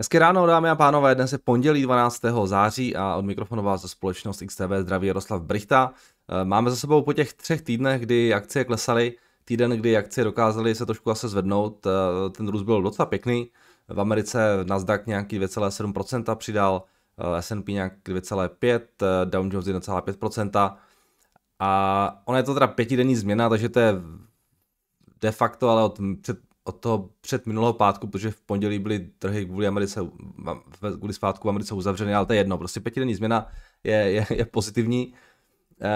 Hezké ráno, dámy a pánové, dnes je pondělí 12. září a od mikrofonu vás za společnost XTV zdraví Jaroslav Brichta. Eh, máme za sebou po těch třech týdnech, kdy akcie klesaly, týden, kdy akcie dokázaly se trošku zase zvednout, eh, ten růst byl docela pěkný. V Americe Nasdaq nějaký 2,7% přidal, eh, S&P nějak 2,5%, Dow Jones 1,5%. A ona je to teda pětidenní změna, takže to je de facto ale od před od toho před minulého pátku, protože v pondělí byly trhy kvůli, Americe, kvůli svátku v Americe uzavřeny, ale to je jedno. Prostě pětidenní změna je, je, je pozitivní. Eh,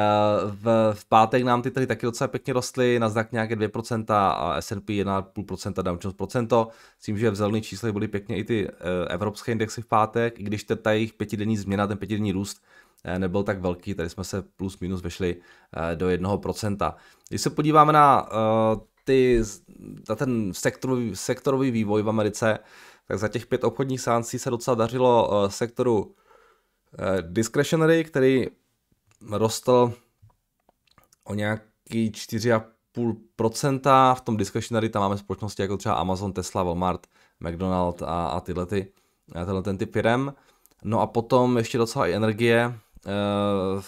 v, v pátek nám ty trhy taky docela pěkně rostly, na znak nějaké 2% a S&P 1,5%, Dow Jones procento, s tím, že v zelených číslech byly pěkně i ty eh, evropské indexy v pátek, i když ta jejich pětidenní změna, ten pětidenní růst eh, nebyl tak velký, tady jsme se plus minus vešli do 1%. Když se podíváme na ty, za ten sektorový, sektorový vývoj v Americe, tak za těch pět obchodních sáncí se docela dařilo eh, sektoru eh, discretionary, který rostl o nějaký 4,5%. V tom discretionary tam máme společnosti jako třeba Amazon, Tesla, Walmart, McDonald a, a tyhle ty, tenhle ten typ firm. No a potom ještě docela i energie, eh,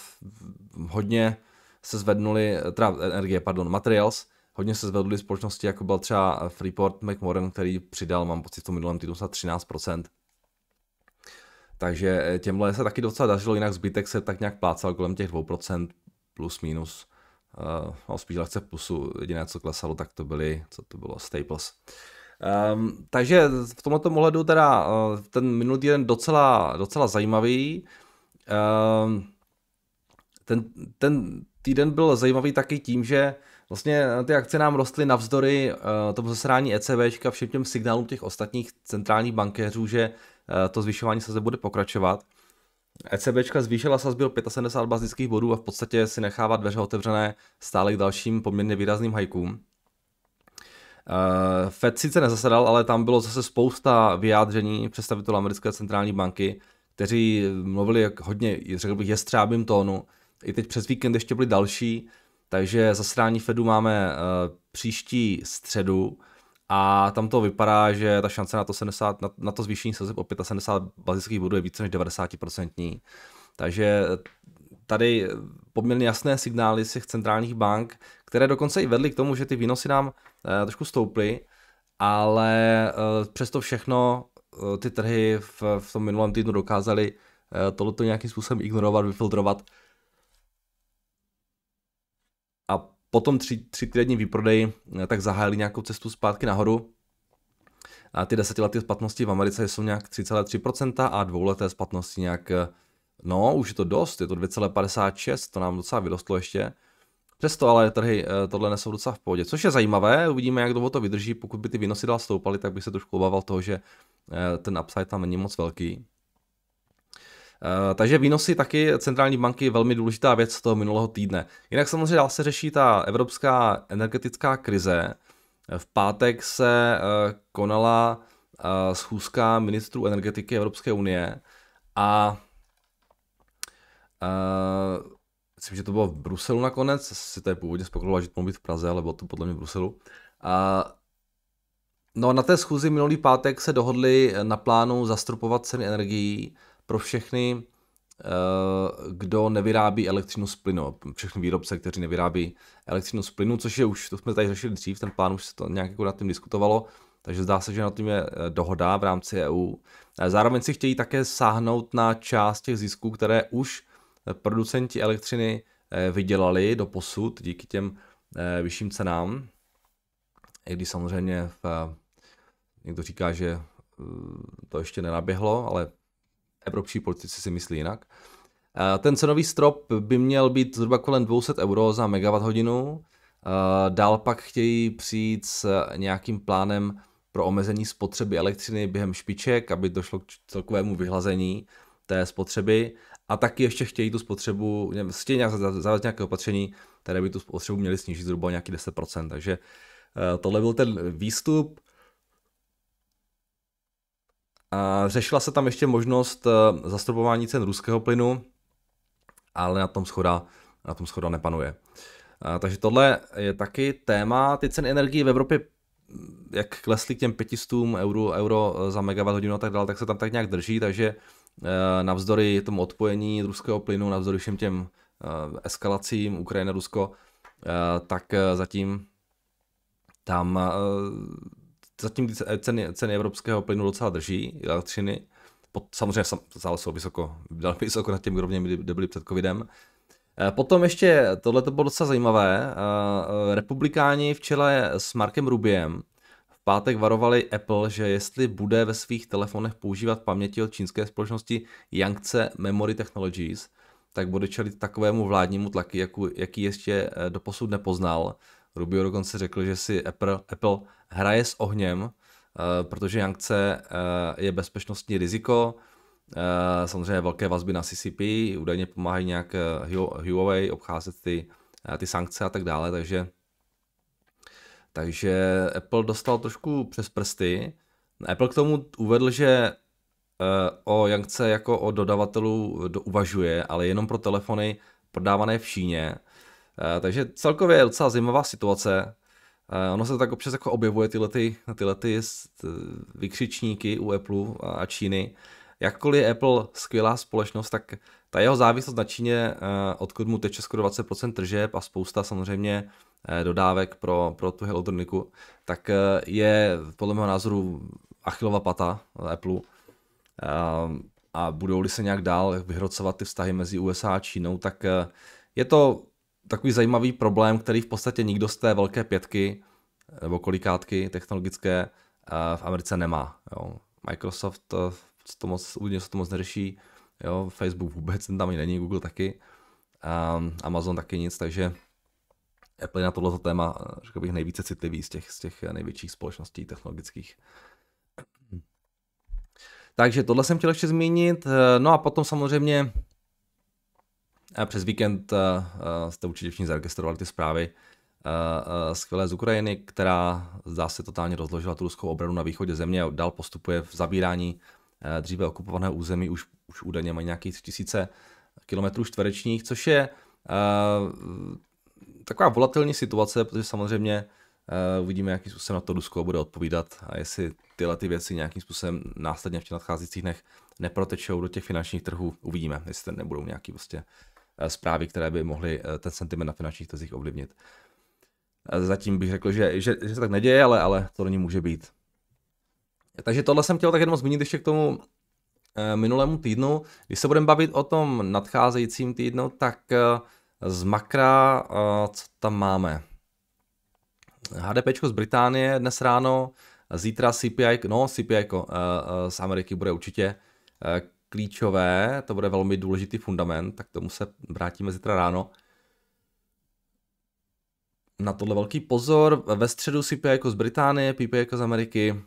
hodně se zvednuly, eh, teda energie, pardon, materials, hodně se zvedly společnosti, jako byl třeba Freeport McMoran, který přidal, mám pocit, v tom minulém týdnu snad 13%. Takže eh, těmhle se taky docela dařilo, jinak zbytek se tak nějak plácal kolem těch 2%, plus minus. Uh, no, spíš lehce plusu, jediné, co klesalo, tak to byly, co to bylo, Staples. Um, takže v tomto ohledu teda uh, ten minulý týden docela, docela zajímavý. Um, ten, ten týden byl zajímavý taky tím, že Vlastně eh, ty akce nám rostly navzdory eh, tomu zasrání ECB a všem těm signálům těch ostatních centrálních bankéřů, že eh, to zvyšování sazby bude pokračovat. ECB zvýšila sazby o 75 bazických bodů a v podstatě si nechává dveře otevřené stále k dalším poměrně výrazným hajkům. Fed sice nezasedal, ale tam bylo zase spousta vyjádření představitelů americké centrální banky, kteří mluvili hodně, řekl bych, jestřábým tónu. I teď přes víkend ještě byli další, takže zasedání Fedu máme uh, příští středu a tam to vypadá, že ta šance na to, 70, na, na to zvýšení sazeb o 75 bazických bodů je více než 90%. Takže eh, tady eh, poměrně jasné signály z těch centrálních bank, které dokonce i vedly k tomu, že ty výnosy nám uh, trošku stouply, ale uh, přesto všechno uh, ty trhy v, v tom minulém týdnu dokázaly uh, tohleto nějakým způsobem ignorovat, vyfiltrovat po tom tři, tři týdenní výprodeji eh, tak zahájili nějakou cestu zpátky nahoru. A ty desetileté splatnosti v Americe jsou nějak 3,3% a dvouleté splatnosti nějak, eh, no už je to dost, je to 2,56, to nám docela vyrostlo ještě. Přesto ale trhy eh, tohle nesou docela v pohodě, což je zajímavé, uvidíme, jak dlouho to vydrží, pokud by ty výnosy dál stoupaly, tak bych se trošku obával toho, že ten upside tam není moc velký. Eh, takže výnosy taky centrální banky velmi důležitá věc z toho minulého týdne. Jinak samozřejmě dál se řeší ta evropská energetická krize. Eh, v pátek se eh, konala schůzka ministrů energetiky Evropské unie a Uh, myslím, že to bylo v Bruselu nakonec, si to je původně spekuloval, že to být v Praze, ale bylo to podle mě v Bruselu. Uh, no na té schůzi minulý pátek se dohodli na plánu zastropovat ceny energií pro všechny, eh, kdo nevyrábí elektřinu z plynu, všechny výrobce, kteří nevyrábí elektřinu z plynu, což je už, to jsme tady řešili dřív, ten plán už se to nějak jako nad tím diskutovalo, takže zdá se, že na tím je eh, dohoda v rámci EU. Eh, zároveň si chtějí také sáhnout na část těch zisků, které už producenti elektřiny vydělali do posud díky těm vyšším cenám. I když samozřejmě v, někdo říká, že to ještě nenaběhlo, ale evropští politici si myslí jinak. Eh, ten cenový strop by měl být zhruba kolem 200 euro za megawatt hodinu. Eh, dál pak chtějí přijít s nějakým plánem pro omezení spotřeby elektřiny během špiček, aby došlo k celkovému vyhlazení té spotřeby. A taky ještě chtějí tu spotřebu, chtějí nějak zavést nějaké opatření, které by tu spotřebu měly snížit zhruba nějaký 10%. Takže eh, tohle byl ten výstup. Řešila se tam ještě možnost eh, zastropování cen ruského plynu, ale na tom schoda, na tom schoda nepanuje. Takže tohle je taky téma. Ty ceny energie v Evropě, mm, jak klesly k těm 500 euro, euro eh, za megawatt hodinu a tak dále, tak se tam tak nějak drží, takže eh, navzdory tomu odpojení ruského plynu, navzdory všem těm eskalacím Ukrajina-Rusko, tak zatím tam zatím ceny, ceny evropského plynu docela drží, elektřiny, pod, samozřejmě stále jsou vysoko, velmi vysoko nad těmi úrovněmi, kde byly před covidem. Eh, potom ještě, tohle to bylo docela zajímavé, eh, republikáni v čele s Markem Rubiem v pátek varovali Apple, že jestli bude ve svých telefonech používat paměti od čínské společnosti Yangtze Memory Technologies, tak bude čelit takovému vládnímu tlaky, jaký ještě eh, doposud nepoznal Rubio dokonce řekl, že si Apple, Apple hraje s ohněm, eh, protože Yangtze eh, je bezpečnostní riziko, eh, samozřejmě velké vazby na CCP, údajně pomáhají nějak Huawei obcházet ty, ty sankce a tak dále, takže takže Apple dostal trošku přes prsty. Apple k tomu uvedl, že o Yangtze jako o dodavatelů uvažuje, ale jenom pro telefony prodávané v Číně, Eh, takže celkově je docela zajímavá situace. Eh, ono se tak občas jako objevuje tyhle, ty, tyhle ty vykřičníky u Apple a Číny. Jakkoliv je Apple skvělá společnost, tak ta jeho závislost na Číně, eh, odkud mu teče skoro 20% tržeb a spousta samozřejmě dodávek pro, pro tu elektroniku, tak je podle mého názoru achilová pata Apple. A budou-li se nějak dál vyhrocovat ty vztahy mezi USA a Čínou, tak je to takový zajímavý problém, který v podstatě nikdo z té velké pětky nebo eh, kolikátky technologické eh, v Americe nemá. Jo. Microsoft eh, to moc, údajně se to moc neřeší, jo. Facebook vůbec, ten tam ani není, Google taky, ehm, Amazon taky nic, takže Apple je na tohleto téma, řekl bych, nejvíce citlivý z těch, z těch největších společností technologických. Takže tohle jsem chtěl ještě zmínit. No a potom samozřejmě přes víkend eh, eh, jste určitě všichni zaregistrovali ty zprávy eh, skvělé z Ukrajiny, která zdá se totálně rozložila tu ruskou obranu na východě země a dál postupuje v zabírání dříve okupovaného území, už, už údajně mají nějakých tisíce kilometrů čtverečních, což je taková volatilní situace, protože samozřejmě uvidíme, jakým způsobem na to Rusko bude odpovídat a jestli tyhle ty věci nějakým způsobem následně v těch nadcházících dnech neprotečou do těch finančních trhů, uvidíme, jestli nebudou nějaký prostě vlastně Eh, zprávy, které by mohly eh, ten sentiment na finančních trzích ovlivnit. Eh, zatím bych řekl, že, že, že se tak neděje, ale, ale to není může být. Takže tohle jsem chtěl tak jenom zmínit ještě k tomu minulému týdnu. Když se budeme bavit o tom nadcházejícím týdnu, tak z makra, co tam máme? HDP z Británie dnes ráno, zítra CPI, no CPI z Ameriky bude určitě klíčové, to bude velmi důležitý fundament, tak tomu se vrátíme zítra ráno. Na tohle velký pozor, ve středu si pije jako z Británie, pípe jako z Ameriky,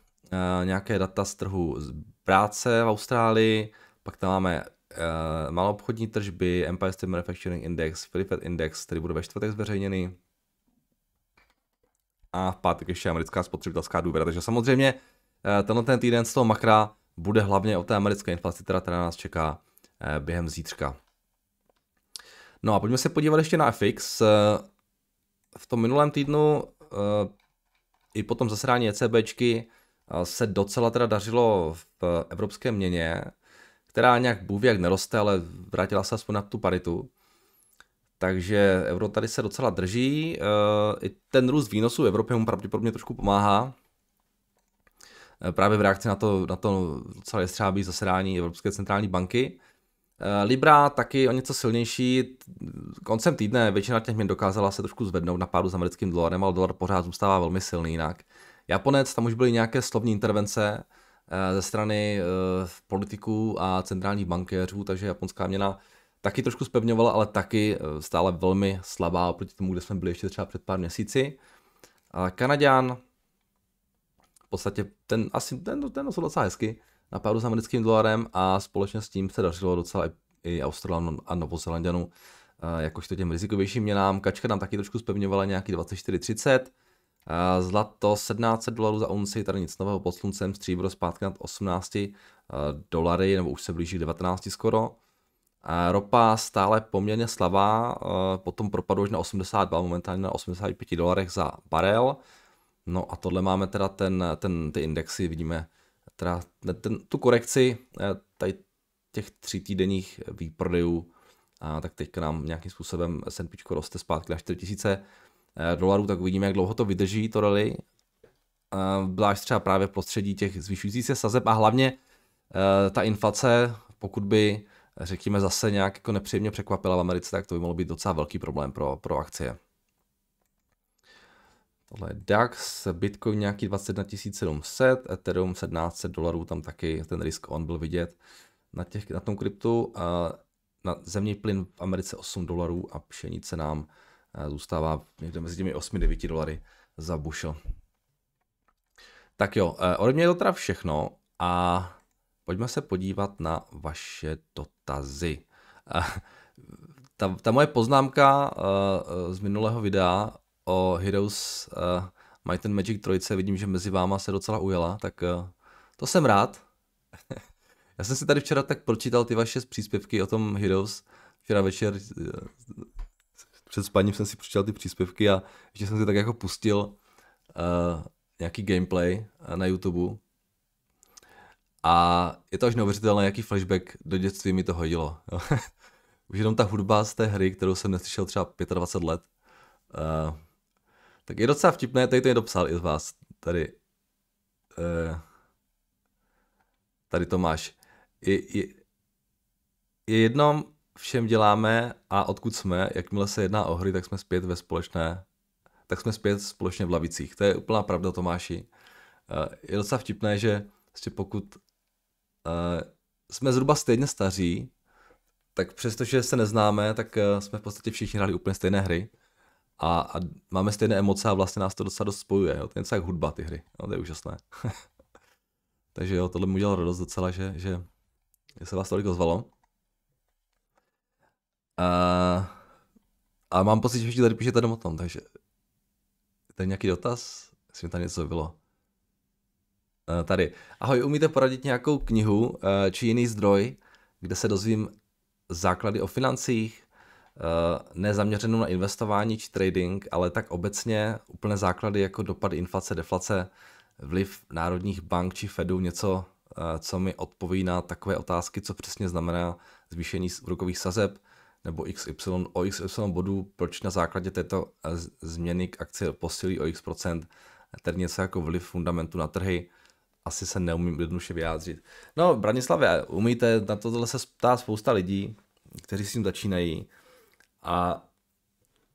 eh, nějaké data z trhu z práce v Austrálii, pak tam máme eh, maloobchodní tržby, Empire State Manufacturing Index, Philip Index, který bude ve čtvrtek zveřejněný. A v pátek ještě americká spotřebitelská důvěra. Takže samozřejmě eh, tenhle ten týden z toho makra bude hlavně o té americké inflaci, která teda, nás čeká eh, během zítřka. No a pojďme se podívat ještě na FX. Eh, v tom minulém týdnu eh, i po tom zasedání ECBčky se docela teda dařilo v evropské měně, která nějak bůh jak neroste, ale vrátila se aspoň na tu paritu. Takže euro tady se docela drží. I ten růst výnosů v Evropě mu pravděpodobně trošku pomáhá, Eh, právě v reakci na to, na to celé střábí zasedání Evropské centrální banky. Eh, Libra taky o něco silnější. Koncem týdne většina těch měn dokázala se trošku zvednout na pádu s americkým dolarem, ale dolar pořád zůstává velmi silný jinak. Japonec, tam už byly nějaké slovní intervence eh, ze strany politiků a centrálních bankéřů, takže japonská měna taky trošku spevňovala, ale taky stále velmi slabá oproti tomu, kde jsme byli ještě třeba před pár měsíci. Kanaďan, podstatě ten, asi ten, ten nosil docela hezky na páru s americkým dolarem a společně s tím se dařilo docela i, i Australanům a Novozelandianům, eh, jakožto těm rizikovějším měnám. Kačka tam taky trošku zpevňovala nějaký 24,30. Eh, zlato 17 dolarů za unci, tady nic nového pod sluncem, stříbro zpátky nad 18 eh, dolary, nebo už se blíží k 19 skoro. A ropa stále poměrně slabá, potom propadu už na 82, momentálně na 85 dolarech za barel. No a tohle máme teda ten, ten, ty indexy, vidíme teda ten, tu korekci eh, tady těch tří týdenních výprodejů, a tak teďka nám nějakým způsobem S&P roste zpátky na 4000 eh, dolarů, tak uvidíme, jak dlouho to vydrží to rally. Byla eh, třeba právě v prostředí těch zvyšujících se sazeb a hlavně ta inflace, pokud by řekněme zase nějak jako nepříjemně překvapila v Americe, tak to by mohlo být docela velký problém pro, pro akcie. Tohle je DAX, Bitcoin nějaký 21 700, Ethereum 1700 dolarů, tam taky ten risk on byl vidět na, těch, na tom kryptu. A na zemní plyn v Americe 8 dolarů a pšenice nám eh, zůstává někde mezi těmi 8-9 dolary za bušel. Tak jo, eh, ode mě je to teda všechno a pojďme se podívat na vaše dotazy. Eh, ta, ta moje poznámka z minulého videa o Heroes uh, Might and Magic 3, vidím, že mezi váma se docela ujela, tak uh, to jsem rád. Já jsem si tady včera tak pročítal ty vaše příspěvky o tom Heroes. Včera večer uh, před spaním jsem si pročítal ty příspěvky a ještě jsem si tak jako pustil uh, nějaký gameplay na YouTube. A je to až neuvěřitelné, jaký flashback do dětství mi to hodilo. Už jenom ta hudba z té hry, kterou jsem neslyšel třeba 25 let, uh, tak je docela vtipné, tady to je dopsal i z vás. Tady. Eh, tady Tomáš Je, je, je jednom všem děláme a odkud jsme, jakmile se jedná o hry, tak jsme zpět ve společné, tak jsme zpět společně v lavicích. To je úplná pravda, Tomáši. Eh, je docela vtipné, že vlastně pokud eh, jsme zhruba stejně staří, tak přestože se neznáme, tak eh, jsme v podstatě všichni hráli úplně stejné hry a, a máme stejné emoce a vlastně nás to docela dost spojuje. Jo. To je něco jak hudba ty hry, no, to je úžasné. Takže jo, tohle mu udělalo radost docela, že, že se vás tolik ozvalo. A, a mám pocit, že všichni tady píšete jenom o tom, takže to je nějaký dotaz, jestli mi tady něco bylo. A, e, tady. Ahoj, umíte poradit nějakou knihu e, či jiný zdroj, kde se dozvím základy o financích, Eh, nezaměřenou na investování či trading, ale tak obecně úplné základy jako dopad inflace, deflace, vliv národních bank či Fedu, něco, eh, co mi odpoví na takové otázky, co přesně znamená zvýšení úrokových sazeb nebo XY o XY bodu, proč na základě této eh, změny k akci posilí o x procent, tedy něco jako vliv fundamentu na trhy, asi se neumím jednoduše vyjádřit. No, Branislavě, umíte, na tohle se ptá spousta lidí, kteří s tím začínají. A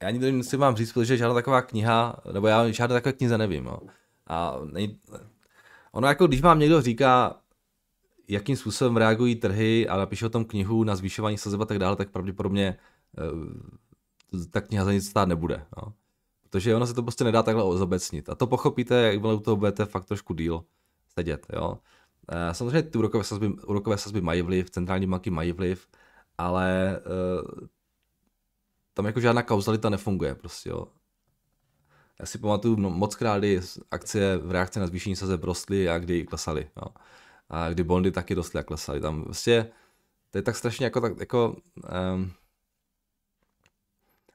já ani to musím vám říct, protože žádná taková kniha, nebo já žádná taková knize nevím. Jo. A nej... ono jako, když vám někdo říká, jakým způsobem reagují trhy a napíše o tom knihu na zvýšování sazeb a tak dále, tak pravděpodobně e, ta kniha za nic stát nebude. Jo. Protože ono se to prostě nedá takhle zobecnit. A to pochopíte, jakmile u toho budete fakt trošku díl sedět. Jo. E, samozřejmě ty úrokové sazby, úrokové sazby mají vliv, centrální banky mají vliv, ale eh, tam jako žádná kauzalita nefunguje prostě, jo. Já si pamatuju no, moc krát, kdy akcie v reakci na zvýšení sazeb rostly a kdy klesaly, No. A kdy bondy taky rostly a klesaly. Tam vlastně to je tak strašně jako, tak, jako um,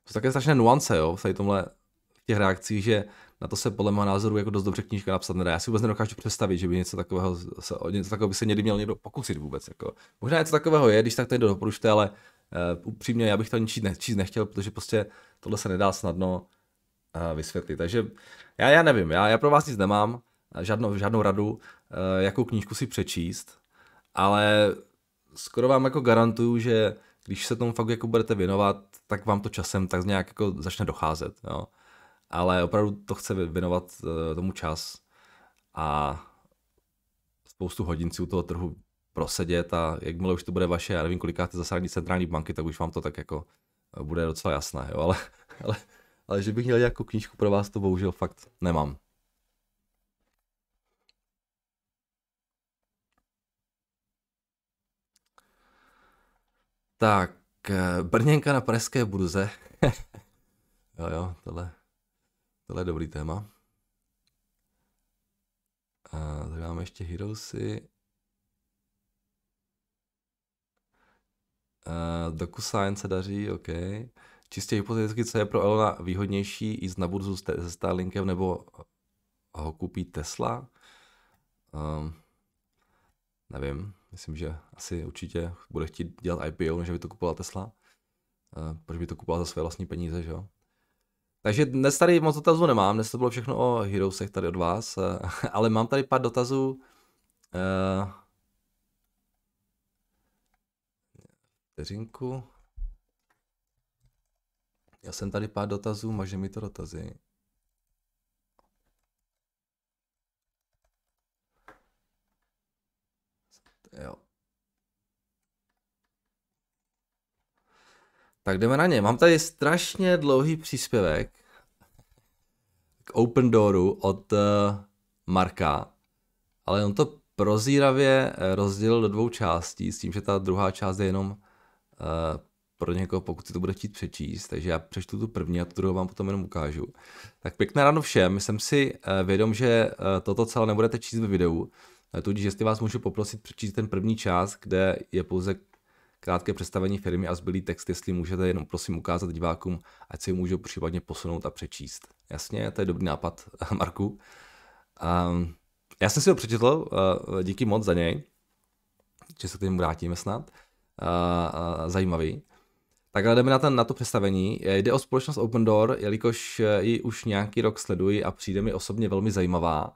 jsou také strašné nuance, jo, v tomhle, v těch reakcích, že na to se podle mého názoru jako dost dobře knížka napsat nedá. Já si vůbec nedokážu představit, že by něco takového, se, něco takového by se někdy měl někdo pokusit vůbec. Jako. Možná něco takového je, když tak to někdo doporučte, ale Uh, upřímně, já bych to ani číst, ne, číst nechtěl, protože prostě tohle se nedá snadno uh, vysvětlit. Takže já, já nevím, já, já pro vás nic nemám, eh, žádnou, žádnou radu, uh, jakou knížku si přečíst, ale skoro vám jako garantuju, že když se tomu fakt jako budete věnovat, tak vám to časem tak nějak jako začne docházet, jo. Ale opravdu to chce věnovat uh, tomu čas a spoustu hodin si u toho trhu prosedět a jakmile už to bude vaše, já nevím, kolikáte zasadní centrální banky, tak už vám to tak jako eh, bude docela jasné, jo, ale, ale, ale že bych měl nějakou knížku pro vás, to bohužel fakt nemám. Tak, eh, Brněnka na Pražské burze. jo, jo, tohle, tohle je dobrý téma. A tady máme ještě Heroesy. Uh, eh, DocuSign se daří, OK. Čistě hypoteticky, co je pro Elona výhodnější, jít na burzu se Starlinkem nebo ho koupí Tesla? Um, nevím, myslím, že asi určitě bude chtít dělat IPO, než by to kupovala Tesla. Uh, proč by to kupovala za své vlastní peníze, že jo? Takže dnes tady moc dotazů nemám, dnes to bylo všechno o Heroesech tady od vás, eh, ale mám tady pár dotazů uh, Vteřinku. Já jsem tady pár dotazů, maže mi to dotazy. Jo. Tak jdeme na ně. Mám tady strašně dlouhý příspěvek k Open Dooru od eh, Marka, ale on to prozíravě eh, rozdělil do dvou částí, s tím, že ta druhá část je jenom Eh, pro někoho, pokud si to bude chtít přečíst, takže já přečtu tu první a tu druhou vám potom jenom ukážu. Tak pěkné ráno všem, jsem si eh, vědom, že eh, toto celé nebudete číst ve videu, tudíž jestli vás můžu poprosit přečíst ten první část, kde je pouze krátké představení firmy a zbylý text, jestli můžete jenom prosím ukázat divákům, ať si ho případně posunout a přečíst. Jasně, to je dobrý nápad, Marku. Um, já jsem si ho přečetl, díky moc za něj, že se k tomu vrátíme snad zajímavý. Tak ale jdeme na, ten, na to představení. Eh, jde o společnost Open Door, jelikož eh, ji už nějaký rok sleduji a přijde mi osobně velmi zajímavá.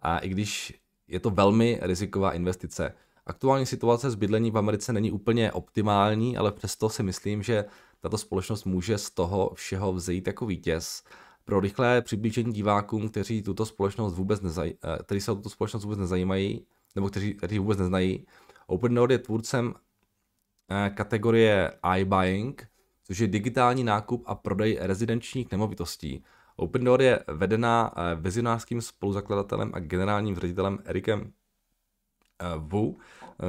A i když je to velmi riziková investice. Aktuální situace s bydlení v Americe není úplně optimální, ale přesto si myslím, že tato společnost může z toho všeho vzejít jako vítěz. Pro rychlé přiblížení divákům, kteří tuto společnost vůbec nezaj- eh, kteří se o tuto společnost vůbec nezajímají, nebo kteří, kteří vůbec neznají, Open Door je tvůrcem Eh, kategorie iBuying, což je digitální nákup a prodej rezidenčních nemovitostí. Open Door je vedená eh, vizionářským spoluzakladatelem a generálním ředitelem Erikem eh, Wu,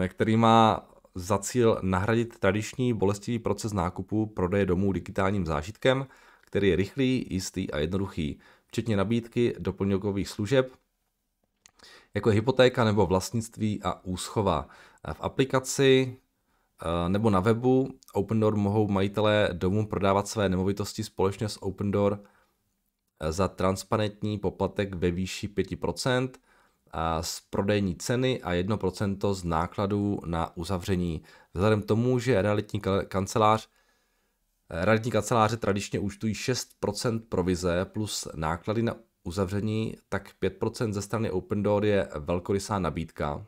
který má za cíl nahradit tradiční bolestivý proces nákupu prodeje domů digitálním zážitkem, který je rychlý, jistý a jednoduchý, včetně nabídky doplňkových služeb, jako je hypotéka nebo vlastnictví a úschova. V aplikaci Eh, nebo na webu Open Door mohou majitelé domů prodávat své nemovitosti společně s Open Door eh, za transparentní poplatek ve výši 5% z prodejní ceny a 1% z nákladů na uzavření. Vzhledem k tomu, že realitní kancelář eh, Realitní kanceláře tradičně účtují 6% provize plus náklady na uzavření, tak 5% ze strany Open Door je velkorysá nabídka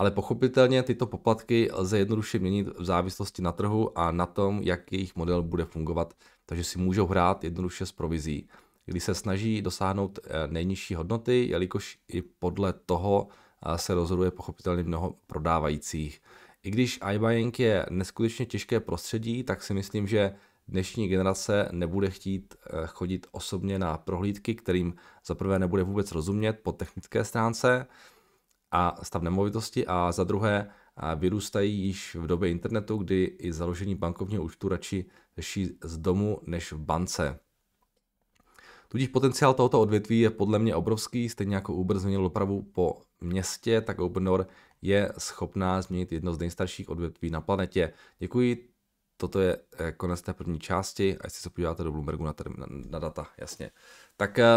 ale pochopitelně tyto poplatky lze jednoduše měnit v závislosti na trhu a na tom, jak jejich model bude fungovat, takže si můžou hrát jednoduše s provizí, kdy se snaží dosáhnout eh, nejnižší hodnoty, jelikož i podle toho eh, se rozhoduje pochopitelně mnoho prodávajících. I když iBuying je neskutečně těžké prostředí, tak si myslím, že dnešní generace nebude chtít eh, chodit osobně na prohlídky, kterým zaprvé nebude vůbec rozumět po technické stránce, a stav nemovitosti a za druhé vyrůstají již v době internetu, kdy i založení bankovního účtu radši řeší z domu než v bance. Tudíž potenciál tohoto odvětví je podle mě obrovský, stejně jako Uber změnil dopravu po městě, tak obnor je schopná změnit jedno z nejstarších odvětví na planetě. Děkuji, toto je eh, konec té první části, a jestli se podíváte do Bloombergu na, term, na, na data, jasně. Tak eh,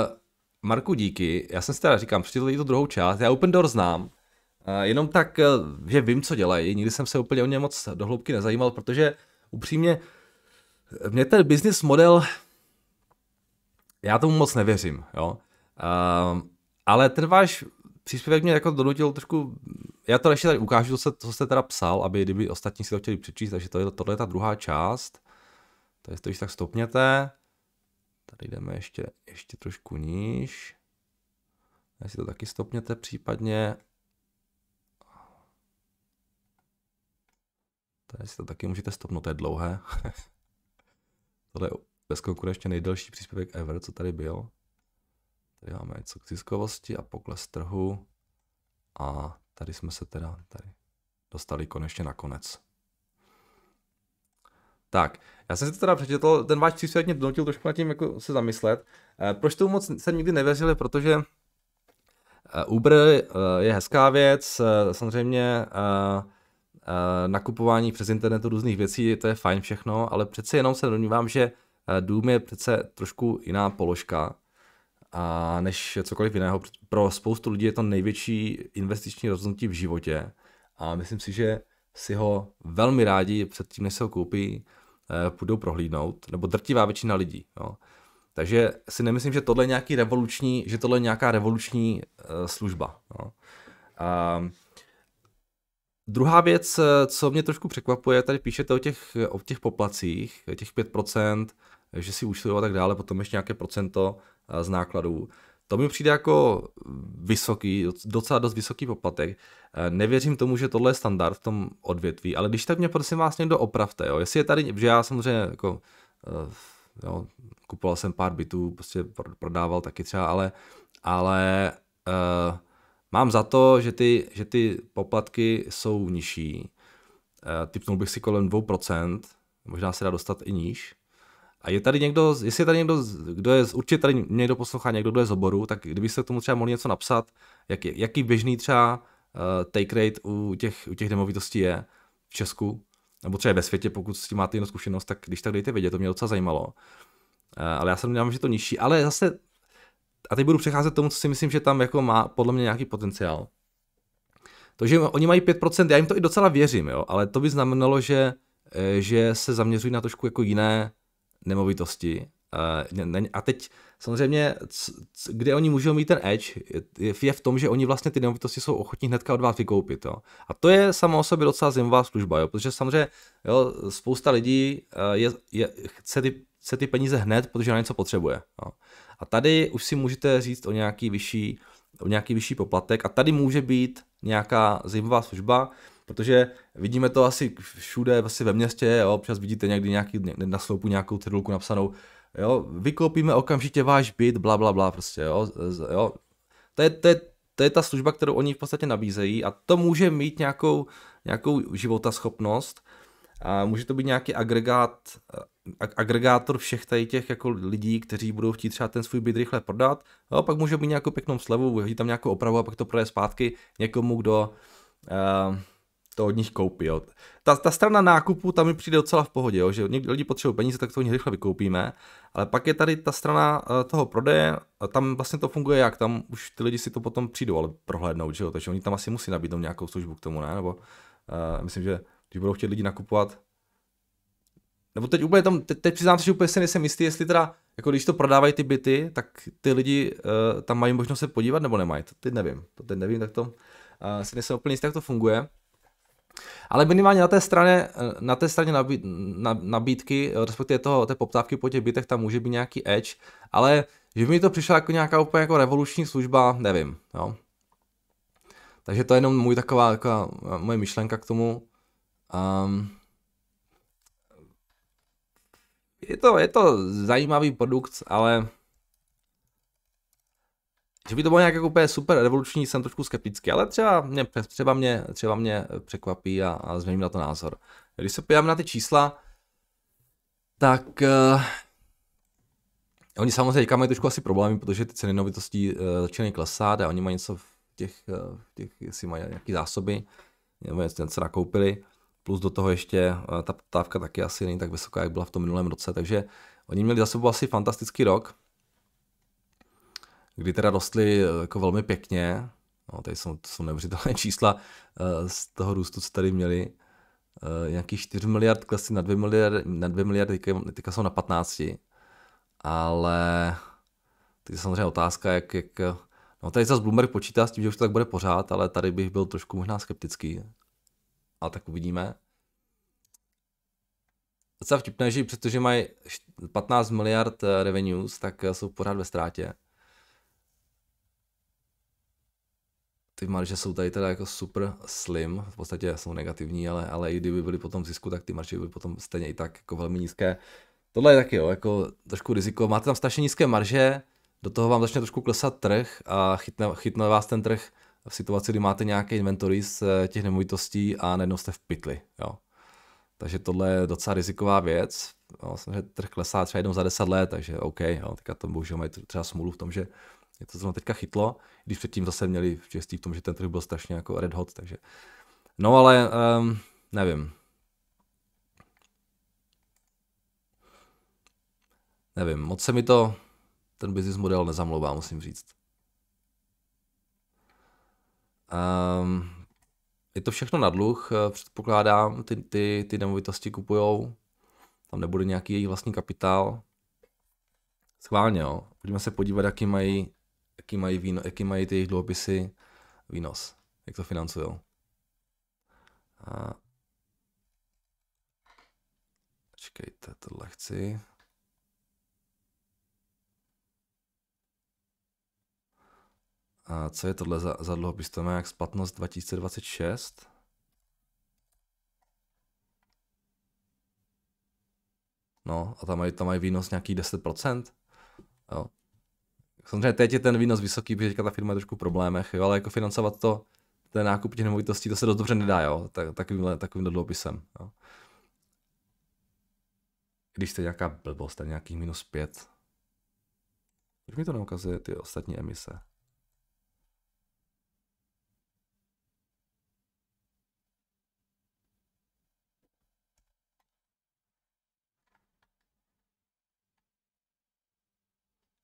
Marku, díky. Já jsem si teda říkám, přečetl to druhou část. Já Open Door znám, eh, jenom tak, eh, že vím, co dělají. Nikdy jsem se úplně o ně moc hloubky nezajímal, protože upřímně eh, mě ten business model, já tomu moc nevěřím, jo. Ale ten váš příspěvek mě jako donutil trošku, já to ještě tady ukážu, co jste, co jste teda psal, aby kdyby ostatní si to chtěli přečíst, takže to je, tohle je ta druhá část. Tady to již tak stopněte. Tady jdeme ještě, ještě trošku níž. Jestli to taky stopněte případně. Tady si to taky můžete stopnout, to je dlouhé. Tohle je bezkonkurenčně nejdelší příspěvek ever, co tady byl. Tady máme něco k ziskovosti a pokles trhu. A tady jsme se teda tady dostali konečně na konec. Tak, já jsem si to teda přečetl, ten váš příspěvek mě donutil trošku nad tím jako se zamyslet. Eh, proč tomu moc jsem nikdy nevěřil, protože eh, Uber eh, je hezká věc, samozřejmě nakupování přes internetu různých věcí, to je fajn všechno, ale přece jenom se domnívám, že dům je přece trošku jiná položka a než cokoliv jiného. Pro spoustu lidí je to největší investiční rozhodnutí v životě a myslím si, že si ho velmi rádi předtím, než se ho koupí, Eh, půjdou prohlídnout, nebo drtivá většina lidí. Jo. Takže si nemyslím, že tohle je nějaký revoluční, že tohle je nějaká revoluční eh, služba. Jo. A druhá věc, eh, co mě trošku překvapuje, tady píšete o těch, o těch poplacích, těch 5%, že si účtují a tak dále, potom ještě nějaké procento z nákladů. To mi přijde jako vysoký, docela dost vysoký poplatek. Eh, nevěřím tomu, že tohle je standard v tom odvětví, ale když tak mě prosím vás někdo opravte, jo. Jestli je tady, že já samozřejmě jako, eh, jo, kupoval jsem pár bytů, prostě prodával taky třeba, ale, ale uh, mám za to, že ty, že ty poplatky jsou nižší. Uh, typnul bych si kolem 2%, možná se dá dostat i níž. A je tady někdo, jestli je tady někdo, kdo je, určitě tady někdo poslouchá, někdo, kdo je z oboru, tak kdybyste k tomu třeba mohli něco napsat, jak, jaký běžný třeba uh, take rate u těch, u těch nemovitostí je v Česku, nebo třeba ve světě, pokud s tím máte jinou zkušenost, tak když tak dejte vědět, to mě docela zajímalo. Uh, ale já se domnívám, že to nižší, ale zase, a teď budu přecházet tomu, co si myslím, že tam jako má podle mě nějaký potenciál. To, že oni mají 5%, já jim to i docela věřím, jo, ale to by znamenalo, že, eh, že se zaměřují na trošku jako jiné nemovitosti. Eh, a teď samozřejmě, kde oni můžou mít ten edge, je v tom, že oni vlastně ty nemovitosti jsou ochotní hnedka od vás vykoupit. Jo. A to je sama o sobě docela zimová služba, jo, protože samozřejmě jo, spousta lidí eh, je, je, chce, ty, chce ty peníze hned, protože na něco potřebuje. Jo. A tady už si můžete říct o nějaký vyšší, o nějaký vyšší poplatek a tady může být nějaká zimová služba, protože vidíme to asi všude, asi ve městě, jo, občas vidíte někdy nějaký, na sloupu nějakou cedulku napsanou, jo, vykoupíme okamžitě váš byt, bla, bla, bla, prostě, jo, jo. To je, to je, to je ta služba, kterou oni v podstatě nabízejí a to může mít nějakou, nějakou životaschopnost a může to být nějaký agregát, eh, agregátor všech tady těch jako lidí, kteří budou chtít třeba ten svůj byt rychle prodat, jo, pak může být nějakou pěknou slevu, vyhodí tam nějakou opravu a pak to prodaje zpátky někomu, kdo, uh, to od nich koupí. Jo. Ta, ta strana nákupu tam mi přijde docela v pohodě, jo, že lidi potřebují peníze, tak to oni rychle vykoupíme, ale pak je tady ta strana eh, toho prodeje, a tam vlastně to funguje jak, tam už ty lidi si to potom přijdou, ale prohlédnout, že jo, takže oni tam asi musí nabídnout nějakou službu k tomu, ne, nebo uh, myslím, že když budou chtět lidi nakupovat, nebo teď úplně tam, teď, teď přiznám se, že úplně si nejsem jistý, jestli teda, jako když to prodávají ty byty, tak ty lidi uh, tam mají možnost se podívat nebo nemají, to teď nevím, to teď nevím, tak to uh, si nejsem úplně jistý, jak to funguje. Ale minimálně na té straně, na té straně nabí, na, nabídky, respektive toho, té poptávky po těch bytech, tam může být nějaký edge, ale že by mi to přišlo jako nějaká úplně jako revoluční služba, nevím. Jo. Takže to je jenom můj taková, taková moje myšlenka k tomu. Um, je, to, je to zajímavý produkt, ale že by to bylo nějak jako úplně super revoluční, jsem trošku skeptický, ale třeba mě, třeba mě, třeba mě překvapí a, a změním na to názor. Když se podíváme na ty čísla, tak uh, oni samozřejmě teďka mají trošku asi problémy, protože ty ceny novitostí uh, eh, začínají klesat a oni mají něco v těch, uh, v těch jestli mají nějaké zásoby, nebo něco se nakoupili, plus do toho ještě uh, ta poptávka taky asi není tak vysoká, jak byla v tom minulém roce, takže oni měli za sebou asi fantastický rok, kdy teda rostly eh, jako velmi pěkně. No, tady jsou, to jsou neuvěřitelné čísla eh, z toho růstu, co tady měli. Eh, nějakých 4 miliard klesly na 2 miliardy, na 2 miliardy teďka jsou na 15. Ale to je samozřejmě otázka, jak, jak No tady zase Bloomberg počítá s tím, že už to tak bude pořád, ale tady bych byl trošku možná skeptický. A tak uvidíme. Docela vtipné, že přestože mají 15 miliard revenues, tak jsou pořád ve ztrátě. ty marže jsou tady teda jako super slim, v podstatě jsou negativní, ale, ale i kdyby byly potom v zisku, tak ty marže byly potom stejně i tak jako velmi nízké. Tohle je taky jo, jako trošku riziko, máte tam strašně nízké marže, do toho vám začne trošku klesat trh a chytne, chytne vás ten trh v situaci, kdy máte nějaké inventory z eh, těch nemovitostí a najednou jste v pytli, jo. Takže tohle je docela riziková věc. Jo, jsem, že trh klesá třeba jednou za 10 let, takže OK, jo, teďka to bohužel mají třeba smůlu v tom, že je to zrovna teďka chytlo, když předtím zase měli štěstí v tom, že ten trh byl strašně jako red hot, takže. No ale um, nevím. Nevím, moc se mi to ten business model nezamlouvá, musím říct. Um, je to všechno na dluh, eh, předpokládám, ty, ty, ty nemovitosti kupujou, tam nebude nějaký jejich vlastní kapitál. Schválně, jo. Pojďme se podívat, jaký mají jaký mají, víno, jaký mají ty jejich dluhopisy výnos, jak to financují. A... Počkejte, tohle chci. A co je tohle za, za dluhopis? To má jak splatnost 2026. No, a tam mají, tam mají výnos nějaký 10%. Jo. Samozřejmě teď je ten výnos vysoký, protože ta firma je trošku v problémech, jo, ale jako financovat to, ten nákup těch nemovitostí, to se dost dobře nedá, jo, tak, takovýmhle, takovým dluhopisem. Jo. Když jste nějaká blbost, tak nějaký minus pět. Proč mi to neukazuje ty ostatní emise?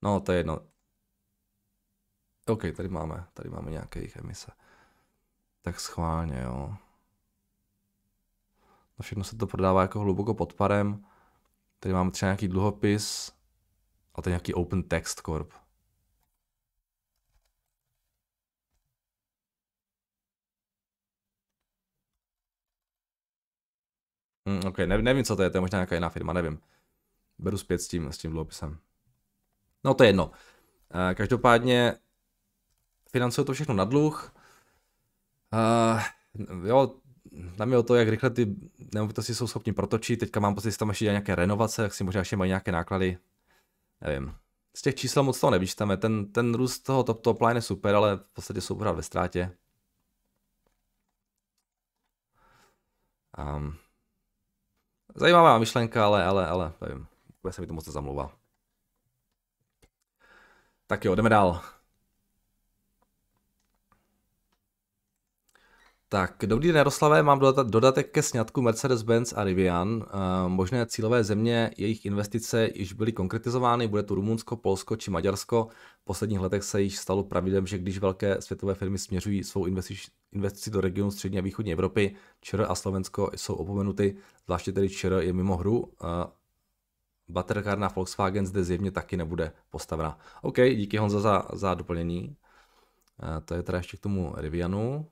No, to je jedno. OK, tady máme, tady máme nějaké jejich emise. Tak schválně, jo. No všechno se to prodává jako hluboko pod parem. Tady máme třeba nějaký dluhopis a to je nějaký Open Text Corp. Mm, OK, ne, nevím, co to je, to je možná nějaká jiná firma, nevím. Beru zpět s tím, s tím dluhopisem. No to je jedno. Eh, každopádně financuje to všechno na dluh. Uh, jo, tam je o to, jak rychle ty nemovitosti jsou schopni protočit. Teďka mám pocit, že tam ještě dělají nějaké renovace, tak si možná ještě mají nějaké náklady. Nevím. Z těch čísel moc toho nevyčteme. Ten, ten růst toho top, top line je super, ale v podstatě jsou pořád ve ztrátě. Um, zajímavá myšlenka, ale, ale, ale, nevím. Úplně se mi to moc nezamlouvá. Tak jo, jdeme dál. Tak, dobrý den Jaroslavé, mám dodatek ke sňatku Mercedes-Benz a Rivian. Eh, možné cílové země jejich investice již byly konkretizovány, bude to Rumunsko, Polsko či Maďarsko. V posledních letech se již stalo pravidlem, že když velké světové firmy směřují svou investici, investici do regionu střední a východní Evropy, ČR a Slovensko jsou opomenuty, zvláště tedy ČR je mimo hru. Eh, baterkárna Volkswagen zde zjevně taky nebude postavena. OK, díky Honza za, za doplnění. Eh, to je teda ještě k tomu Rivianu.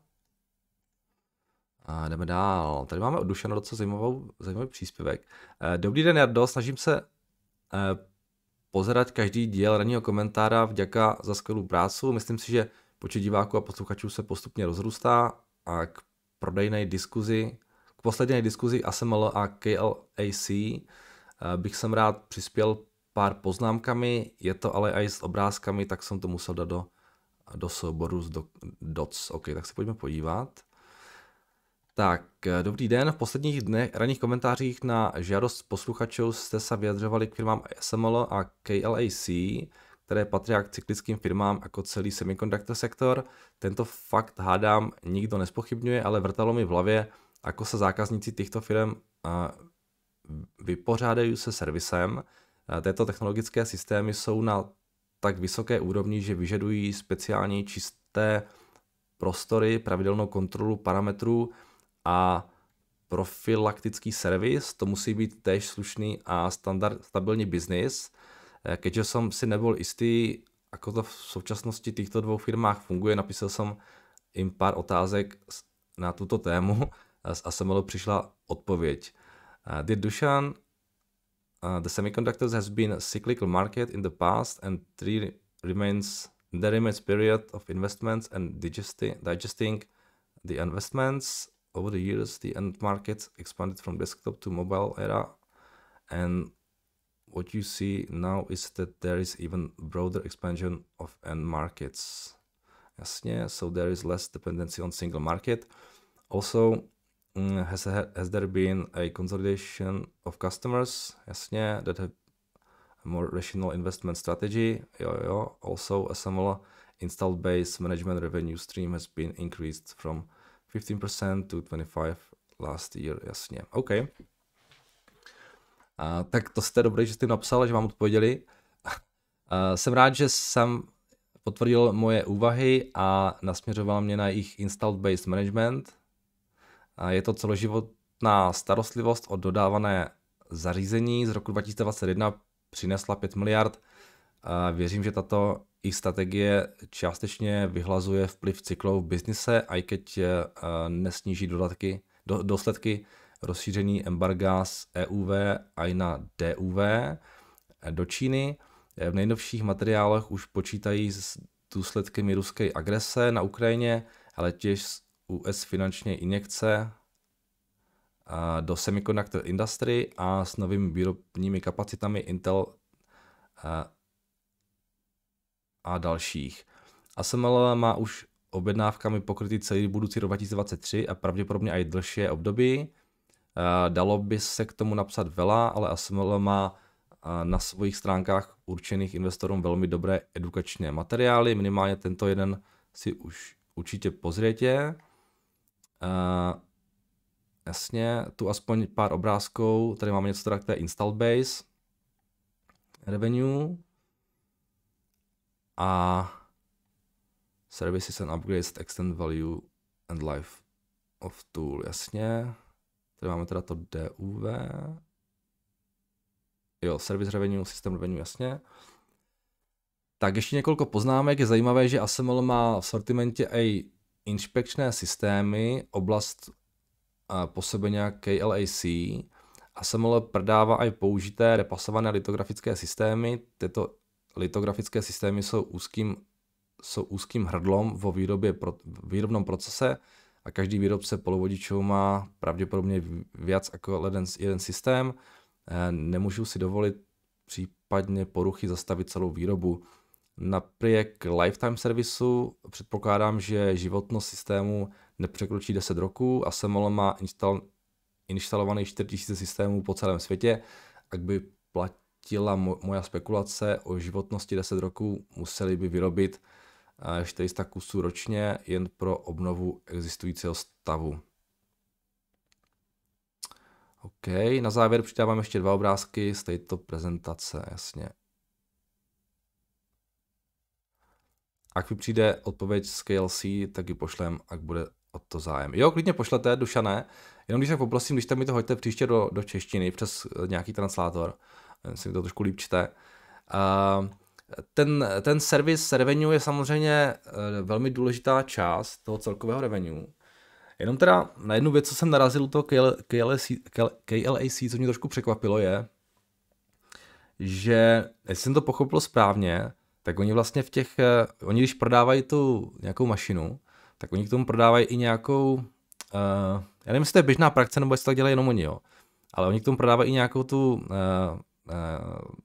A jdeme dál. Tady máme od Dušana docela zajímavou, zajímavý příspěvek. Eh, dobrý den, Jardo, snažím se eh, pozerať každý díl raního komentára vďaka za skvělou práci. Myslím si, že počet diváků a posluchačů se postupně rozrůstá a k prodejné diskuzi, k poslední diskuzi ASML a KLAC eh, bych jsem rád přispěl pár poznámkami, je to ale i s obrázkami, tak jsem to musel dát do, do souboru z do, doc. OK, tak se pojďme podívat. Tak, eh, dobrý den. V posledních dnech, ranních komentářích na žádost posluchačů jste se vyjadřovali k firmám SML a KLAC, které patří k cyklickým firmám jako celý semiconductor sektor. Tento fakt hádám nikdo nespochybňuje, ale vrtalo mi v hlavě, ako se zákazníci těchto firm eh, vypořádají se servisem. Eh, tyto technologické systémy jsou na tak vysoké úrovni, že vyžadují speciální čisté prostory, pravidelnou kontrolu parametrů, a profilaktický servis, to musí být též slušný a standard, stabilní biznis, eh, keďže jsem si nebyl jistý, ako to v současnosti těchto dvou firmách funguje, napísal jsem jim pár otázek na tuto tému a eh, se mnou přišla odpověď. Eh, dear Dušan, Uh, the semiconductors has been a cyclical market in the past and three remains there remains period of investments and digesti- digesting the investments over the years, the end market expanded from desktop to mobile era. And what you see now is that there is even broader expansion of end markets. Jasně, so there is less dependency on single market. Also, mm, has, has there been a consolidation of customers? Jasně, that have a more rational investment strategy. Jo, jo. Also, a similar installed base management revenue stream has been increased from 15% to 25 last year, jasně, OK. A, tak to jste dobrý, že jste napsal, že vám odpověděli. A, jsem rád, že jsem potvrdil moje úvahy a nasměřoval mě na jejich installed based management. A je to celoživotná starostlivost o dodávané zařízení z roku 2021 přinesla 5 miliard. A věřím, že tato jejich strategie částečně vyhlazuje vplyv cyklů v biznise, i keď eh, nesníží dodatky, do, dosledky rozšíření embarga z EUV i na DUV eh, do Číny. Eh, v nejnovších materiálech už počítají s důsledkem ruské agrese na Ukrajině, ale těž z US finanční injekce do semiconductor industry a s novými výrobními kapacitami Intel a dalších. ASML má už objednávkami pokrytý celý budoucí rok 2023 a pravděpodobně i delší období. Eh, dalo by se k tomu napsat vela, ale ASML má eh, na svých stránkách určených investorům velmi dobré edukační materiály, minimálně tento jeden si už určitě pozrětě. Uh, eh, jasně, tu aspoň pár obrázků, tady máme něco teda k té install base, revenue, a Services and upgrades extend value and life of tool, jasně. Tady máme teda to DUV. Jo, service revenue, system revenue, jasně. Tak ještě několik poznámek. Je zajímavé, že ASML má v sortimentě i inspekčné systémy, oblast po sebe nějaké LAC. ASML prodává i použité repasované litografické systémy. Tyto litografické systémy jsou úzkým, jsou úzkým hrdlom vo výrobě, pro, výrobnom procese a každý výrobce polovodičů má pravděpodobně víc jako jeden, jeden systém. Eh, nemůžu si dovolit případně poruchy zastavit celou výrobu. Napriek lifetime servisu předpokládám, že životnost systému nepřekročí 10 roků a Semol má instal, instalovaný 4000 systémů po celém světě. Ak by plat, mo- moja spekulace o životnosti 10 roků, museli by vyrobit 400 eh, kusů ročně jen pro obnovu existujícího stavu. OK, na závěr přidávám ještě dva obrázky z této prezentace, jasně. Ak mi přijde odpověď z KLC, tak ji pošlem, ak bude o to zájem. Jo, klidně pošlete, Dušané, jenom když tak poprosím, když tam mi to hoďte příště do, do češtiny přes nějaký translátor, si to trošku líp čte. ten, ten servis revenue je samozřejmě eh, velmi důležitá část toho celkového revenue. Jenom teda na jednu věc, co jsem narazil u toho KLAC, co mě trošku překvapilo, je, že, jestli jsem to pochopil správně, tak oni vlastně v těch, eh, oni když prodávají tu nějakou mašinu, tak oni k tomu prodávají i nějakou, uh, já nevím, jestli to je běžná praxe, nebo jestli to tak dělají jenom oni, jo. Ale oni k tomu prodávají i nějakou tu uh,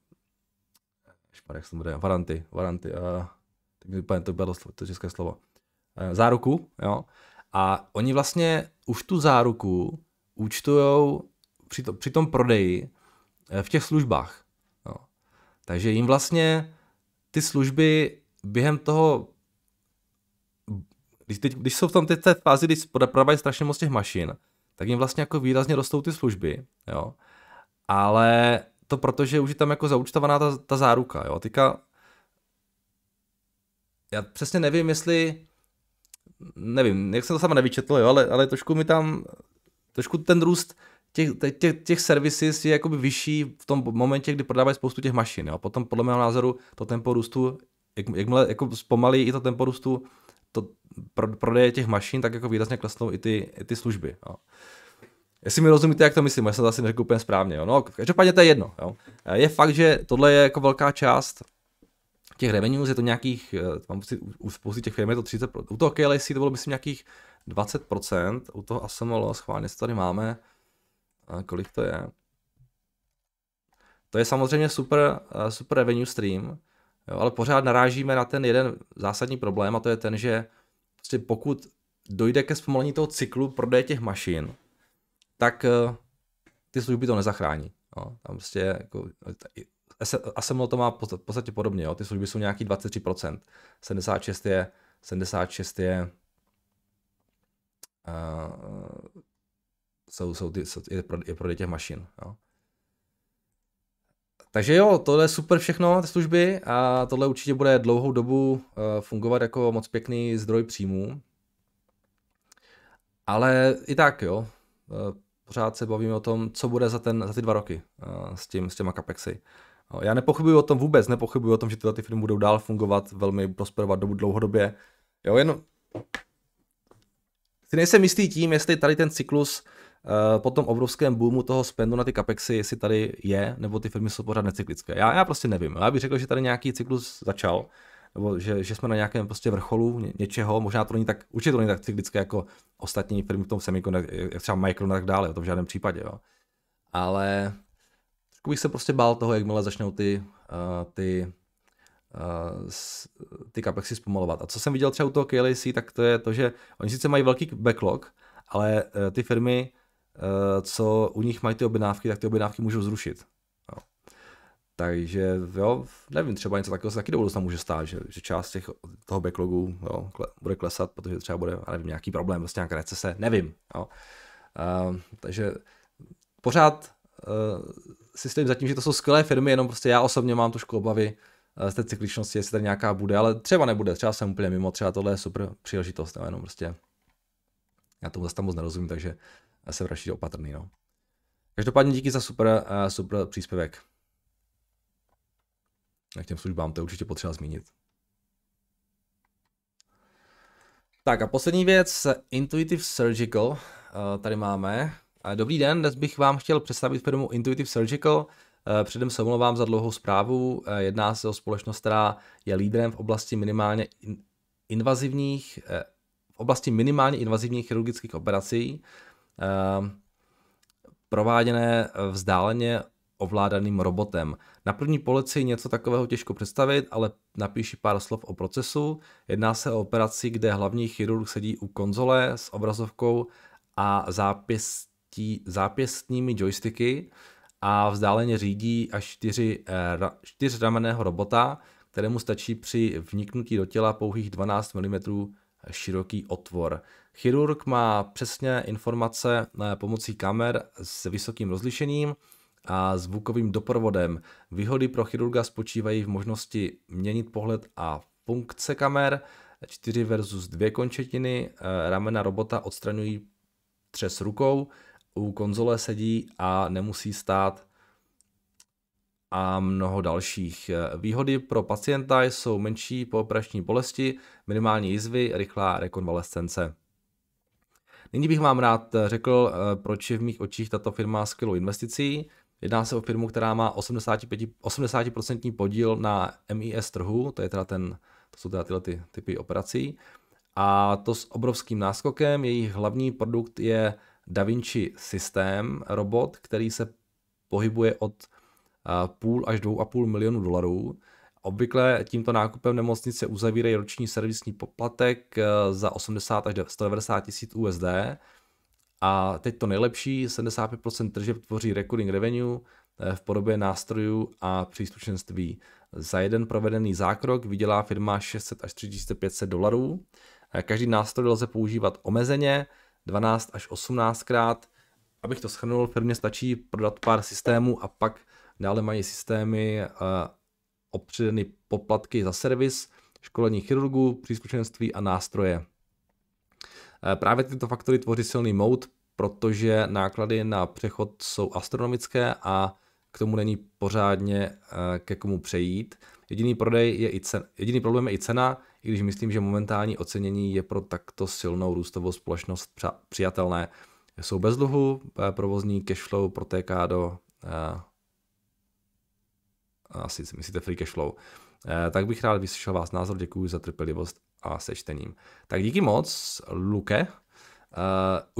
jak se to varanty, varanty, uh, mi úplně to bylo to české slovo, eh, záruku, jo, a oni vlastně už tu záruku účtujou při, to, při tom prodeji v těch službách. Jo. Takže jim vlastně ty služby během toho, když, teď, když jsou v tom té fázi, kdy prodávají strašně moc těch mašin, tak jim vlastně jako výrazně rostou ty služby, jo. Ale to proto, že už je tam jako zaučtovaná ta, ta záruka, jo. Teďka já přesně nevím, jestli nevím, jak jsem to sama nevyčetl, jo, ale, ale trošku mi tam, trošku ten růst těch, těch, těch services je jakoby vyšší v tom momentě, kdy prodávají spoustu těch mašin, jo. Potom podle mého názoru to tempo růstu, jak, jakmile jako zpomalí i to tempo růstu to pro, prodeje těch mašin, tak jako výrazně klesnou i ty, i ty služby, jo. Jestli mi rozumíte, jak to myslím, já jsem to asi neřekl úplně správně. Jo? No, každopádně to je jedno. Jo? E, je fakt, že tohle je jako velká část těch revenues, je to nějakých, e, mám pocit, u spousty těch firm je to 30%, u toho KLC to bylo myslím nějakých 20%, u toho ASML schválně co tady máme, A kolik to je. To je samozřejmě super, e, super revenue stream, jo? ale pořád narážíme na ten jeden zásadní problém a to je ten, že prostě pokud dojde ke zpomalení toho cyklu prodeje těch mašin, tak eh, ty služby to nezachrání. Jo. Tam prostě jako, ASML eh, to má v podstatě podobně, jo. ty služby jsou nějaký 23%, 76 je, 76 je uh, jsou, jsou ty, jsou, je, pro, je pro těch mašin. Jo. Takže jo, tohle je super všechno, ty služby, a tohle určitě bude dlouhou dobu uh, fungovat jako moc pěkný zdroj příjmů. Ale i tak jo, uh, pořád se bavíme o tom, co bude za, ten, za ty dva roky eh, s, tím, s těma kapexy. Eh, já nepochybuji o tom vůbec, nepochybuji o tom, že tyhle ty firmy budou dál fungovat, velmi prosperovat dobu dlouhodobě. Jo, jen si nejsem jistý tím, jestli tady ten cyklus eh, po tom obrovském boomu toho spendu na ty kapexy, jestli tady je, nebo ty firmy jsou pořád necyklické. Já, já prostě nevím. Já bych řekl, že tady nějaký cyklus začal nebo že, že jsme na nějakém prostě vrcholu ně, něčeho, možná to není tak, určitě to není tak cyklické jako ostatní firmy v tom semiconductor, jak třeba Micron a tak dále, o tom v žádném případě, jo. Ale trošku bych se prostě bál toho, jakmile začnou ty, uh, ty uh, ty kapexy zpomalovat. A co jsem viděl třeba u toho KLC, tak to je to, že oni sice mají velký backlog, ale uh, ty firmy, uh, co u nich mají ty objednávky, tak ty objednávky můžou zrušit. Takže jo, nevím, třeba něco takového se taky do budoucna může stát, že, že část těch, toho backlogu jo, kle, bude klesat, protože třeba bude nevím, nějaký problém, vlastně nějaká recese, nevím. Jo. Uh, takže pořád uh, si stojím zatím, že to jsou skvělé firmy, jenom prostě já osobně mám trošku obavy uh, z té cykličnosti, jestli tady nějaká bude, ale třeba nebude, třeba jsem úplně mimo, třeba tohle je super příležitost, jo, jenom prostě já tomu zase tam moc nerozumím, takže jsem radši opatrný. No. Každopádně díky za super, uh, super příspěvek k těm službám, to je určitě potřeba zmínit. Tak a poslední věc, Intuitive Surgical, eh, tady máme. Dobrý den, dnes bych vám chtěl představit firmu Intuitive Surgical. Eh, předem se omlouvám za dlouhou zprávu. Eh, jedná se o společnost, která je lídrem v oblasti minimálně invazivních, v oblasti minimálně invazivních chirurgických operací, prováděné vzdáleně ovládaným robotem. Na první pohled si něco takového těžko představit, ale napíši pár slov o procesu. Jedná se o operaci, kde hlavní chirurg sedí u konzole s obrazovkou a zápěstí, zápěstními joysticky a vzdáleně řídí až čtyři, eh, rameného robota, kterému stačí při vniknutí do těla pouhých 12 mm široký otvor. Chirurg má přesně informace eh, pomocí kamer s vysokým rozlišením, a zvukovým doprovodem. Výhody pro chirurga spočívají v možnosti měnit pohled a funkce kamer, 4 versus 2 končetiny, eh, ramena robota odstraňují třes rukou, u konzole sedí a nemusí stát a mnoho dalších. Eh, výhody pro pacienta jsou menší pooperační bolesti, minimální jizvy, rychlá rekonvalescence. Nyní bych vám rád eh, řekl, proč je v mých očích tato firma skvělou investicí. Jedná se o firmu, která má 85, 80% podíl na MIS trhu, to, je teda ten, to jsou teda tyhle ty, typy operací. A to s obrovským náskokem, jejich hlavní produkt je DaVinci systém, robot, který se pohybuje od půl až dvou a půl milionu dolarů. Obvykle tímto nákupem nemocnice uzavírají roční servisní poplatek e, za 80 až 190 tisíc USD a teď to nejlepší, 75% tržeb tvoří recurring revenue eh, v podobě nástrojů a příslušenství. Za jeden provedený zákrok vydělá firma 600 až 3500 dolarů. Eh, každý nástroj lze používat omezeně, 12 až 18 krát. Abych to shrnul, firmě stačí prodat pár systémů a pak dále mají systémy eh, opředeny poplatky za servis, školení chirurgů, příslušenství a nástroje. Eh, právě tyto faktory tvoří silný mout, protože náklady na přechod jsou astronomické a k tomu není pořádně eh, ke komu přejít. Jediný, prodej je i cen, jediný problém je i cena, i když myslím, že momentální ocenění je pro takto silnou růstovou společnost přijatelné. Jsou bez dluhu, eh, provozní cashflow protéká do asi si myslíte free cashflow. Tak bych rád vyslyšel vás názor, děkuji za trpělivost a se čtením. Tak díky moc, Luke. Uh,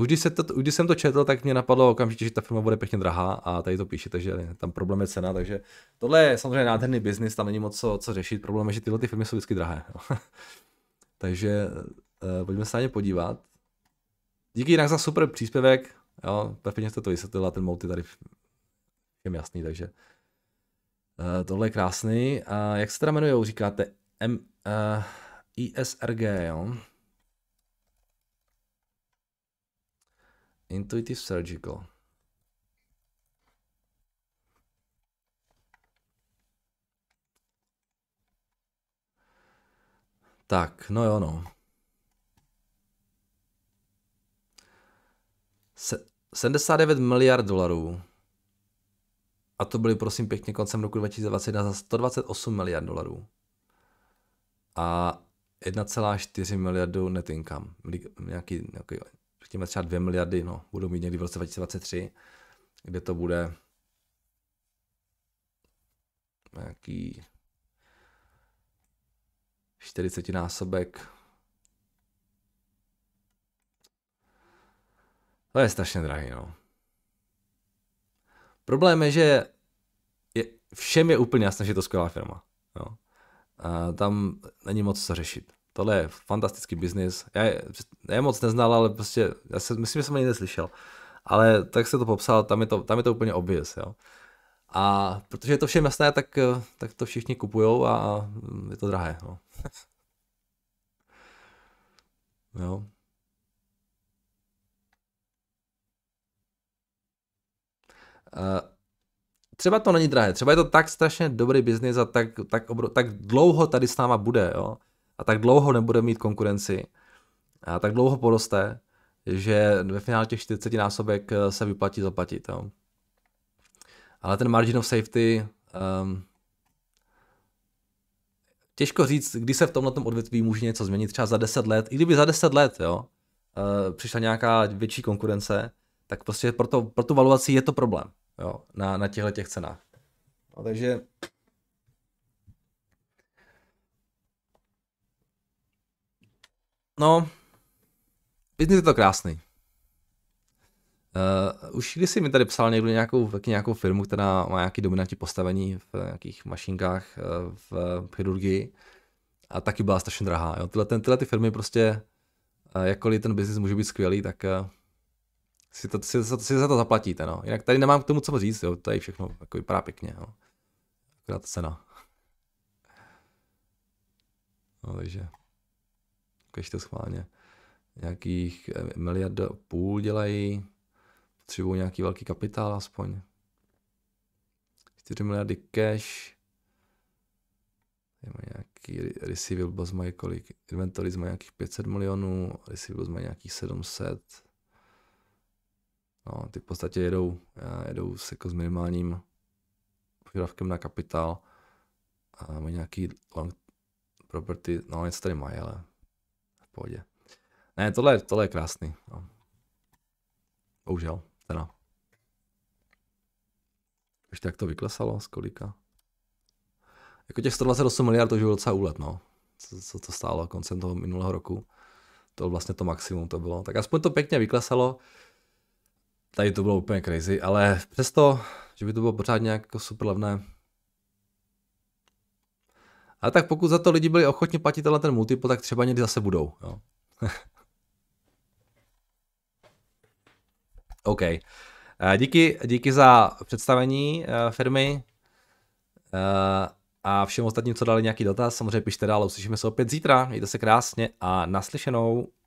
už, když se to, už když jsem to četl, tak mě napadlo okamžitě, že ta firma bude pěkně drahá a tady to píše, takže tam problém je cena, takže tohle je samozřejmě nádherný biznis, tam není moc co, co řešit, problém je, že tyhle ty firmy jsou vždycky drahé. takže uh, pojďme se na ně podívat. Díky jinak za super příspěvek, jo, perfektně jste to vysvětlila, ten mout tady je jasný, takže uh, tohle je krásný. A uh, jak se teda jmenují, říkáte? M, uh, ISRG, jo. Intuitive Surgical. Tak, no jo, no. Se, 79 miliard dolarů. A to byly prosím pěkně koncem roku 2021 za 128 miliard dolarů. A 1,4 miliardu net income. Nějaký, nějaký, řekněme třeba 2 miliardy, no, budou mít někdy v roce 2023, kde to bude nějaký 40 násobek. To je strašně drahý, no. Problém je, že je, všem je úplně jasné, že je to skvělá firma a tam není moc co řešit. Tohle je fantastický biznis. Já, je, já je moc neznal, ale prostě, já se, myslím, že jsem ani neslyšel. Ale tak se to popsal, tam je to, tam je to úplně obvious, jo. A protože je to všem jasné, tak, eh, tak to všichni kupujou a je to drahé, no. jo. Uh, třeba to není drahé, třeba je to tak strašně dobrý biznis a tak, tak, obro, tak dlouho tady s náma bude, jo? a tak dlouho nebude mít konkurenci a tak dlouho poroste, že ve finále těch 40 násobek eh, se vyplatí zaplatit. Jo? Ale ten margin of safety, um, těžko říct, kdy se v tomhle odvětví může něco změnit, třeba za 10 let, i kdyby za 10 let jo, uh, přišla nějaká větší konkurence, tak prostě pro, to, pro tu valuaci je to problém jo, na, na těchto těch cenách. No, takže No, biznis je to krásný. Uh, už když si mi tady psal někdo nějakou, nějakou firmu, která má nějaký dominantní postavení v nějakých mašinkách eh, v chirurgii a taky byla strašně drahá. Jo. Tyhle, ten, tyhle ty firmy prostě, eh, jakkoliv ten biznis může být skvělý, tak si, to, si, si za to zaplatíte, no. Jinak tady nemám k tomu co říct, jo. Tady všechno jako vypadá pěkně, no. Akorát cena. No, takže. Ukaž to schválně. Nějakých eh, miliard půl dělají. Potřebují nějaký velký kapitál aspoň. 4 miliardy cash. Tady má nějaký receivables mají kolik. inventory mají nějakých 500 milionů. Receivables mají nějakých 700. No, ty v podstatě jedou, eh, jedou s, jako s minimálním požadavkem na kapitál a mají nějaký long property, no něco tady mají, ale v pohodě. Ne, tohle, tohle je krásný. No. Bohužel, teda. Ještě jak to vyklesalo, z kolika? Jako těch 128 miliard to už bylo docela úlet, no. Co, co to stálo koncem toho minulého roku. To bylo vlastně to maximum to bylo. Tak aspoň to pěkně vyklesalo tady to bylo úplně crazy, ale přesto, že by to bylo pořád nějak jako super levné. A tak pokud za to lidi byli ochotni platit tenhle ten multiple, tak třeba někdy zase budou. Jo. OK. Eh, díky, díky za představení eh, firmy eh, a všem ostatním, co dali nějaký dotaz. Samozřejmě pište dál, uslyšíme se opět zítra. Mějte se krásně a naslyšenou.